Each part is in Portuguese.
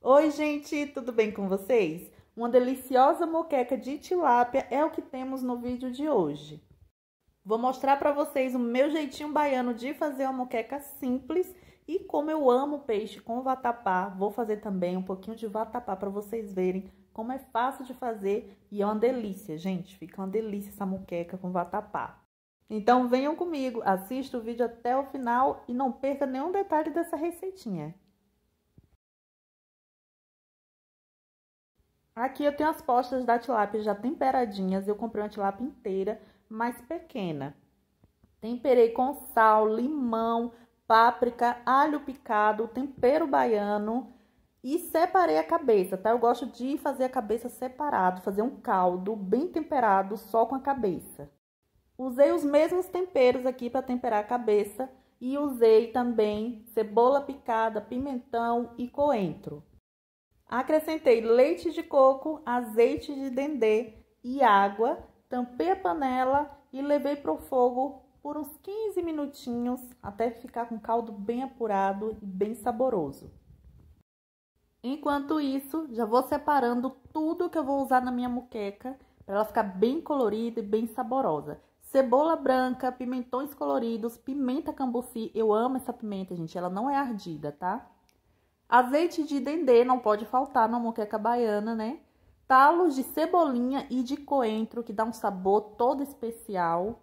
Oi, gente, tudo bem com vocês? Uma deliciosa moqueca de tilápia é o que temos no vídeo de hoje. Vou mostrar para vocês o meu jeitinho baiano de fazer uma moqueca simples e como eu amo peixe com vatapá, vou fazer também um pouquinho de vatapá para vocês verem como é fácil de fazer e é uma delícia, gente. Fica uma delícia essa moqueca com vatapá. Então venham comigo, assista o vídeo até o final e não perca nenhum detalhe dessa receitinha. Aqui eu tenho as postas da tilápia já temperadinhas. Eu comprei uma tilápia inteira, mais pequena. Temperei com sal, limão, páprica, alho picado, tempero baiano e separei a cabeça, tá? Eu gosto de fazer a cabeça separado, fazer um caldo bem temperado só com a cabeça. Usei os mesmos temperos aqui para temperar a cabeça e usei também cebola picada, pimentão e coentro. Acrescentei leite de coco, azeite de dendê e água, tampei a panela e levei para o fogo por uns 15 minutinhos até ficar com caldo bem apurado e bem saboroso. Enquanto isso, já vou separando tudo que eu vou usar na minha muqueca para ela ficar bem colorida e bem saborosa. Cebola branca, pimentões coloridos, pimenta cambuci. Eu amo essa pimenta, gente. Ela não é ardida, tá? Azeite de dendê não pode faltar na moqueca baiana, né? Talos de cebolinha e de coentro, que dá um sabor todo especial.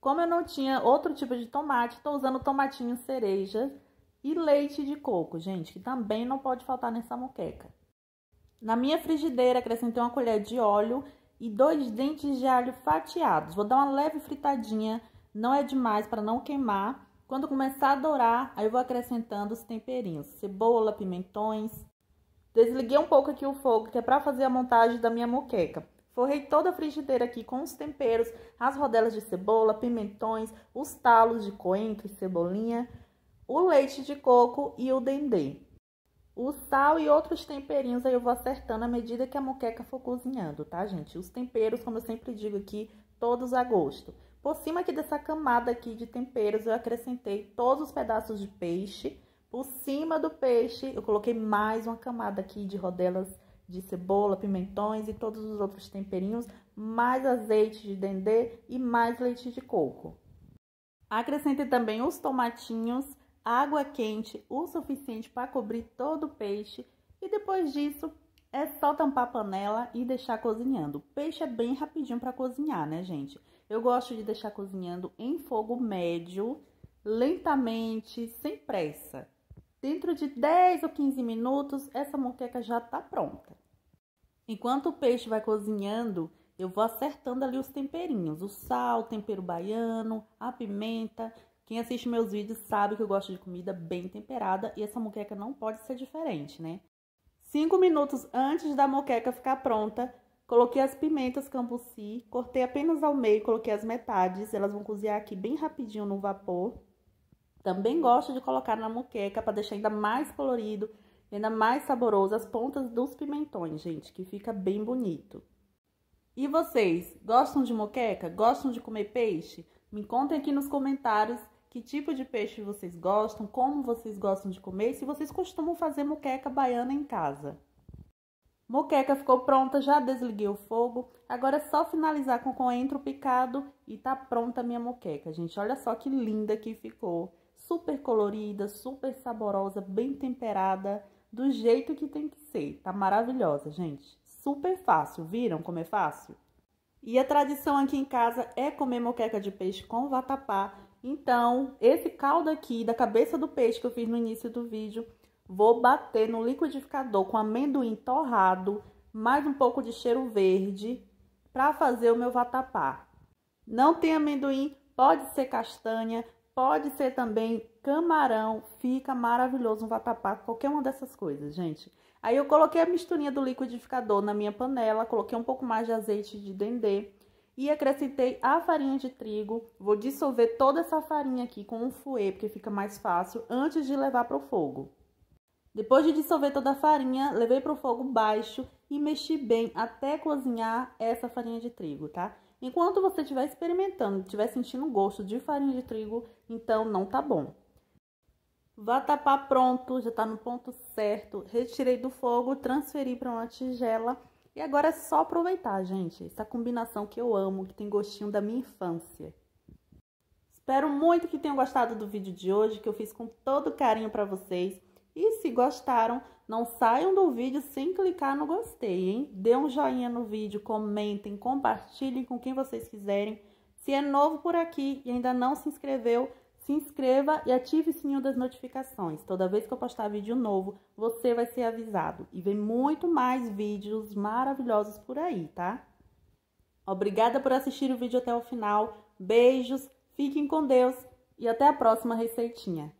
Como eu não tinha outro tipo de tomate, estou usando tomatinho cereja e leite de coco, gente, que também não pode faltar nessa moqueca. Na minha frigideira, acrescentei uma colher de óleo e dois dentes de alho fatiados. Vou dar uma leve fritadinha, não é demais para não queimar. Quando começar a dourar, aí eu vou acrescentando os temperinhos, cebola, pimentões. Desliguei um pouco aqui o fogo, que é para fazer a montagem da minha moqueca. Forrei toda a frigideira aqui com os temperos, as rodelas de cebola, pimentões, os talos de coentro e cebolinha, o leite de coco e o dendê. O sal e outros temperinhos aí eu vou acertando à medida que a moqueca for cozinhando, tá, gente? Os temperos, como eu sempre digo aqui, todos a gosto. Por cima aqui dessa camada aqui de temperos, eu acrescentei todos os pedaços de peixe. Por cima do peixe, eu coloquei mais uma camada aqui de rodelas de cebola, pimentões e todos os outros temperinhos, mais azeite de dendê e mais leite de coco. Acrescentei também os tomatinhos, água quente o suficiente para cobrir todo o peixe e depois disso é só tampar a panela e deixar cozinhando. O peixe é bem rapidinho para cozinhar, né, gente? Eu gosto de deixar cozinhando em fogo médio, lentamente, sem pressa. Dentro de 10 ou 15 minutos, essa moqueca já está pronta. Enquanto o peixe vai cozinhando, eu vou acertando ali os temperinhos: o sal, o tempero baiano, a pimenta. Quem assiste meus vídeos sabe que eu gosto de comida bem temperada e essa moqueca não pode ser diferente, né? Cinco minutos antes da moqueca ficar pronta, Coloquei as pimentas cambuci, cortei apenas ao meio, coloquei as metades. Elas vão cozinhar aqui bem rapidinho no vapor. Também gosto de colocar na muqueca para deixar ainda mais colorido, ainda mais saboroso as pontas dos pimentões, gente, que fica bem bonito. E vocês, gostam de moqueca? Gostam de comer peixe? Me contem aqui nos comentários que tipo de peixe vocês gostam, como vocês gostam de comer, se vocês costumam fazer moqueca baiana em casa. Moqueca ficou pronta, já desliguei o fogo. Agora é só finalizar com coentro picado e tá pronta a minha moqueca, gente. Olha só que linda que ficou. Super colorida, super saborosa, bem temperada, do jeito que tem que ser. Tá maravilhosa, gente. Super fácil, viram como é fácil? E a tradição aqui em casa é comer moqueca de peixe com vatapá. Então, esse caldo aqui da cabeça do peixe que eu fiz no início do vídeo Vou bater no liquidificador com amendoim torrado, mais um pouco de cheiro verde, para fazer o meu vatapá. Não tem amendoim, pode ser castanha, pode ser também camarão, fica maravilhoso um vatapá, qualquer uma dessas coisas, gente. Aí eu coloquei a misturinha do liquidificador na minha panela, coloquei um pouco mais de azeite de dendê e acrescentei a farinha de trigo. Vou dissolver toda essa farinha aqui com um fouet, porque fica mais fácil, antes de levar para o fogo. Depois de dissolver toda a farinha, levei para o fogo baixo e mexi bem até cozinhar essa farinha de trigo, tá? Enquanto você estiver experimentando, estiver sentindo gosto de farinha de trigo, então não tá bom. Vá tapar pronto, já tá no ponto certo. Retirei do fogo, transferi para uma tigela e agora é só aproveitar, gente. Essa combinação que eu amo, que tem gostinho da minha infância. Espero muito que tenham gostado do vídeo de hoje, que eu fiz com todo carinho para vocês. E se gostaram, não saiam do vídeo sem clicar no gostei, hein? Dê um joinha no vídeo, comentem, compartilhem com quem vocês quiserem. Se é novo por aqui e ainda não se inscreveu, se inscreva e ative o sininho das notificações. Toda vez que eu postar vídeo novo, você vai ser avisado. E vem muito mais vídeos maravilhosos por aí, tá? Obrigada por assistir o vídeo até o final. Beijos, fiquem com Deus e até a próxima receitinha.